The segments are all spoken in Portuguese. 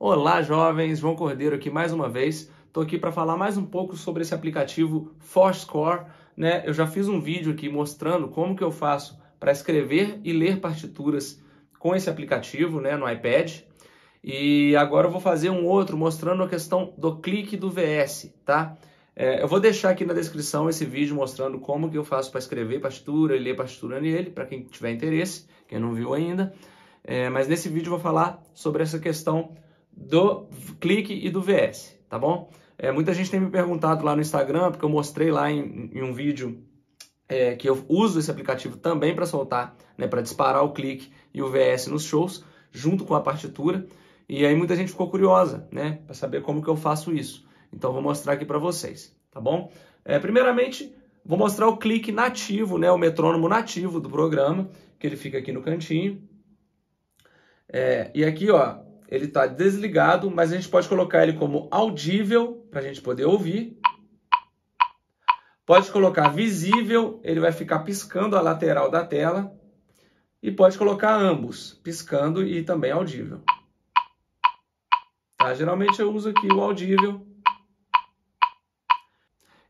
Olá, jovens! João Cordeiro aqui mais uma vez. Estou aqui para falar mais um pouco sobre esse aplicativo Fourscore. Né? Eu já fiz um vídeo aqui mostrando como que eu faço para escrever e ler partituras com esse aplicativo né, no iPad. E agora eu vou fazer um outro mostrando a questão do clique do VS, tá? É, eu vou deixar aqui na descrição esse vídeo mostrando como que eu faço para escrever partitura e ler partitura nele, para quem tiver interesse, quem não viu ainda. É, mas nesse vídeo eu vou falar sobre essa questão do clique e do VS, tá bom? É, muita gente tem me perguntado lá no Instagram, porque eu mostrei lá em, em um vídeo é, que eu uso esse aplicativo também para soltar, né, para disparar o clique e o VS nos shows, junto com a partitura. E aí muita gente ficou curiosa, né, para saber como que eu faço isso. Então vou mostrar aqui para vocês, tá bom? É, primeiramente, vou mostrar o clique nativo, né, o metrônomo nativo do programa, que ele fica aqui no cantinho. É, e aqui, ó, ele está desligado, mas a gente pode colocar ele como audível para a gente poder ouvir. Pode colocar visível, ele vai ficar piscando a lateral da tela. E pode colocar ambos, piscando e também audível. Tá? Geralmente eu uso aqui o audível.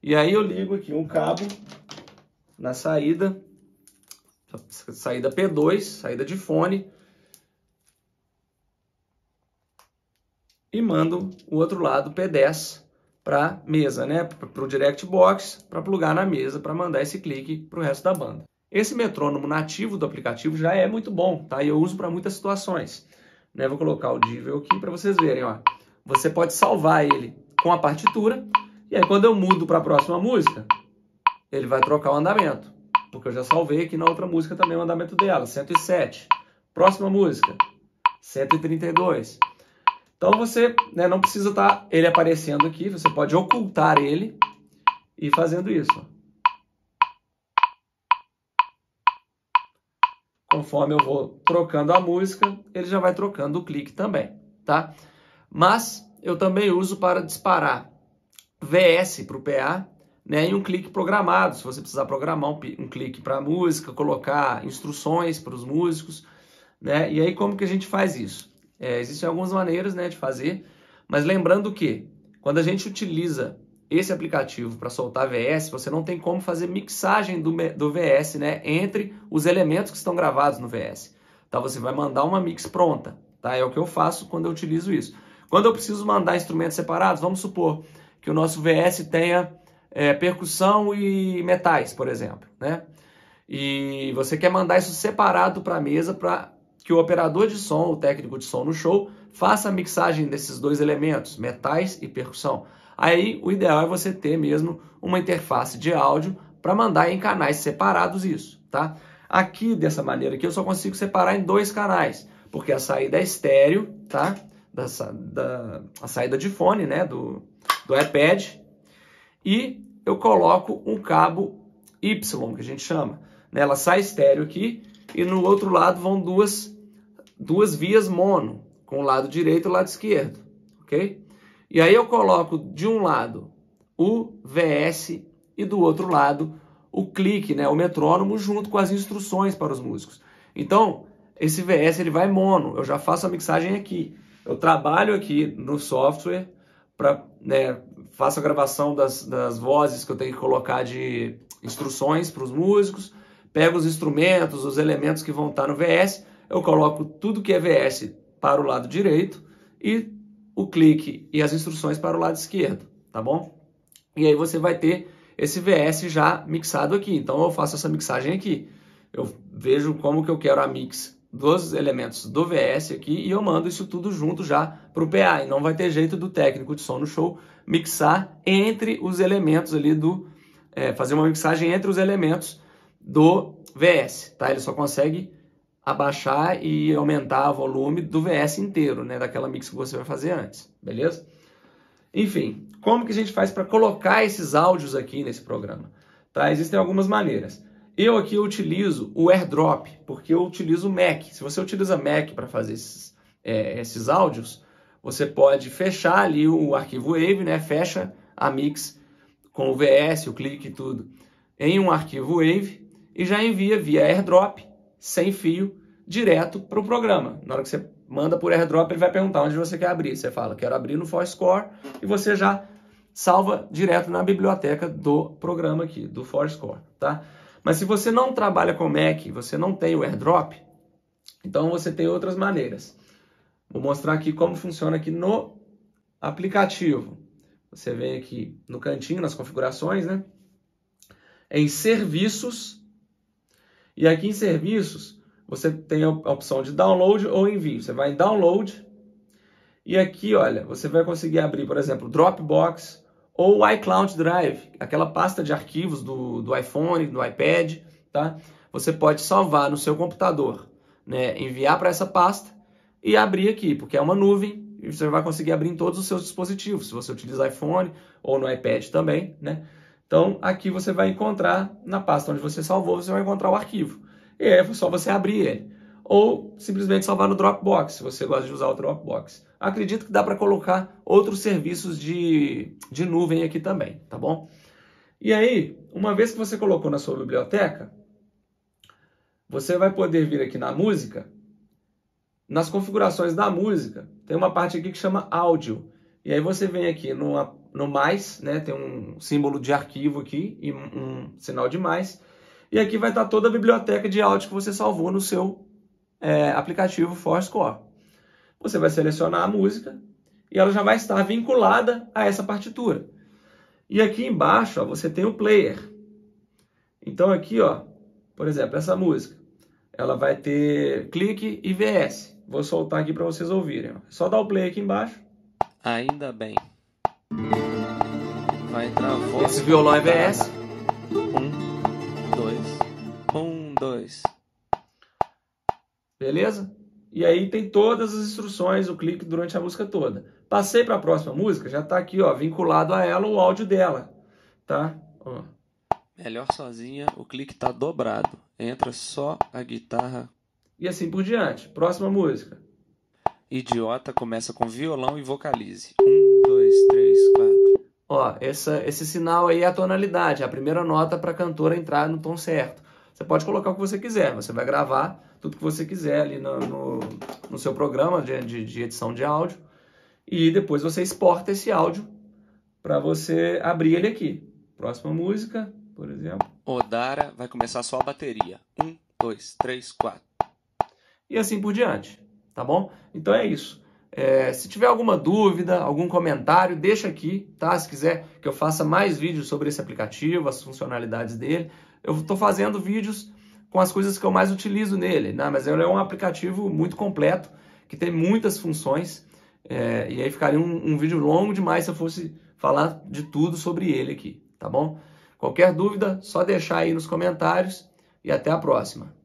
E aí eu ligo aqui um cabo na saída, saída P2, saída de fone e mando o outro lado P10 para mesa, né? para o direct box, para plugar na mesa, para mandar esse clique para o resto da banda. Esse metrônomo nativo do aplicativo já é muito bom, tá? E eu uso para muitas situações. Né? Vou colocar o Divel aqui para vocês verem, ó. Você pode salvar ele com a partitura e aí quando eu mudo para a próxima música, ele vai trocar o andamento, porque eu já salvei aqui na outra música também o andamento dela, 107. Próxima música, 132. Então você né, não precisa estar tá ele aparecendo aqui, você pode ocultar ele e fazendo isso. Conforme eu vou trocando a música, ele já vai trocando o clique também, tá? Mas eu também uso para disparar VS para o PA né, e um clique programado, se você precisar programar um, um clique para a música, colocar instruções para os músicos. Né? E aí como que a gente faz isso? É, existem algumas maneiras né, de fazer, mas lembrando que quando a gente utiliza esse aplicativo para soltar VS, você não tem como fazer mixagem do, do VS né, entre os elementos que estão gravados no VS. Tá? Você vai mandar uma mix pronta. Tá? É o que eu faço quando eu utilizo isso. Quando eu preciso mandar instrumentos separados, vamos supor que o nosso VS tenha é, percussão e metais, por exemplo. Né? E você quer mandar isso separado para a mesa para que o operador de som, o técnico de som no show, faça a mixagem desses dois elementos, metais e percussão. Aí o ideal é você ter mesmo uma interface de áudio para mandar em canais separados isso, tá? Aqui dessa maneira aqui eu só consigo separar em dois canais, porque a saída é estéreo, tá? Da, da, a saída de fone, né, do, do iPad, e eu coloco um cabo Y, que a gente chama. Né? Ela sai estéreo aqui e no outro lado vão duas duas vias mono, com o lado direito e o lado esquerdo, ok? E aí eu coloco de um lado o VS e do outro lado o clique, né, o metrônomo, junto com as instruções para os músicos. Então, esse VS ele vai mono, eu já faço a mixagem aqui. Eu trabalho aqui no software, pra, né, faço a gravação das, das vozes que eu tenho que colocar de instruções para os músicos, pego os instrumentos, os elementos que vão estar tá no VS, eu coloco tudo que é VS para o lado direito e o clique e as instruções para o lado esquerdo, tá bom? E aí você vai ter esse VS já mixado aqui. Então eu faço essa mixagem aqui. Eu vejo como que eu quero a mix dos elementos do VS aqui e eu mando isso tudo junto já para o PA. E não vai ter jeito do técnico de som no show mixar entre os elementos ali do... É, fazer uma mixagem entre os elementos do VS, tá? Ele só consegue abaixar e aumentar o volume do VS inteiro, né, daquela mix que você vai fazer antes, beleza? Enfim, como que a gente faz para colocar esses áudios aqui nesse programa? Tá? Existem algumas maneiras. Eu aqui utilizo o AirDrop, porque eu utilizo o Mac. Se você utiliza Mac para fazer esses, é, esses áudios, você pode fechar ali o arquivo Wave, né? fecha a mix com o VS, o clique e tudo, em um arquivo Wave e já envia via AirDrop sem fio, direto para o programa. Na hora que você manda por airdrop, ele vai perguntar onde você quer abrir. Você fala, quero abrir no Forescore e você já salva direto na biblioteca do programa aqui, do Forescore, tá? Mas se você não trabalha com Mac, você não tem o airdrop, então você tem outras maneiras. Vou mostrar aqui como funciona aqui no aplicativo. Você vem aqui no cantinho, nas configurações, né? Em serviços, e aqui em serviços, você tem a opção de download ou envio. Você vai em download e aqui, olha, você vai conseguir abrir, por exemplo, Dropbox ou iCloud Drive, aquela pasta de arquivos do, do iPhone, do iPad, tá? Você pode salvar no seu computador, né? enviar para essa pasta e abrir aqui, porque é uma nuvem e você vai conseguir abrir em todos os seus dispositivos, se você utilizar iPhone ou no iPad também, né? Então, aqui você vai encontrar, na pasta onde você salvou, você vai encontrar o arquivo. E é só você abrir ele. Ou simplesmente salvar no Dropbox, se você gosta de usar o Dropbox. Acredito que dá para colocar outros serviços de, de nuvem aqui também, tá bom? E aí, uma vez que você colocou na sua biblioteca, você vai poder vir aqui na música. Nas configurações da música, tem uma parte aqui que chama áudio. E aí você vem aqui no, no mais, né? Tem um símbolo de arquivo aqui e um, sinal de mais. E aqui vai estar toda a biblioteca de áudio que você salvou no seu é, aplicativo Forescore. Você vai selecionar a música e ela já vai estar vinculada a essa partitura. E aqui embaixo ó, você tem o player. Então aqui, ó, por exemplo, essa música, ela vai ter clique e VS. Vou soltar aqui para vocês ouvirem. Ó. só dar o play aqui embaixo. Ainda bem. Vai entrar a voz. Esse violão é VS. Um, dois. Um, dois. Beleza? E aí tem todas as instruções, o clique durante a música toda. Passei para a próxima música, já está aqui, ó, vinculado a ela o áudio dela, tá? Ó. Melhor sozinha, o clique está dobrado. Entra só a guitarra. E assim por diante. Próxima música. Idiota começa com violão e vocalize. Um, dois, três, quatro. Ó, essa, esse sinal aí é a tonalidade, é a primeira nota para a cantora entrar no tom certo. Você pode colocar o que você quiser, você vai gravar tudo que você quiser ali no, no, no seu programa de, de, de edição de áudio e depois você exporta esse áudio para você abrir ele aqui. Próxima música, por exemplo. Odara vai começar só a bateria. Um, dois, três, quatro. E assim por diante tá bom? Então é isso. É, se tiver alguma dúvida, algum comentário, deixa aqui, tá? Se quiser que eu faça mais vídeos sobre esse aplicativo, as funcionalidades dele. Eu estou fazendo vídeos com as coisas que eu mais utilizo nele, né? Mas ele é um aplicativo muito completo, que tem muitas funções, é, e aí ficaria um, um vídeo longo demais se eu fosse falar de tudo sobre ele aqui, tá bom? Qualquer dúvida, só deixar aí nos comentários e até a próxima.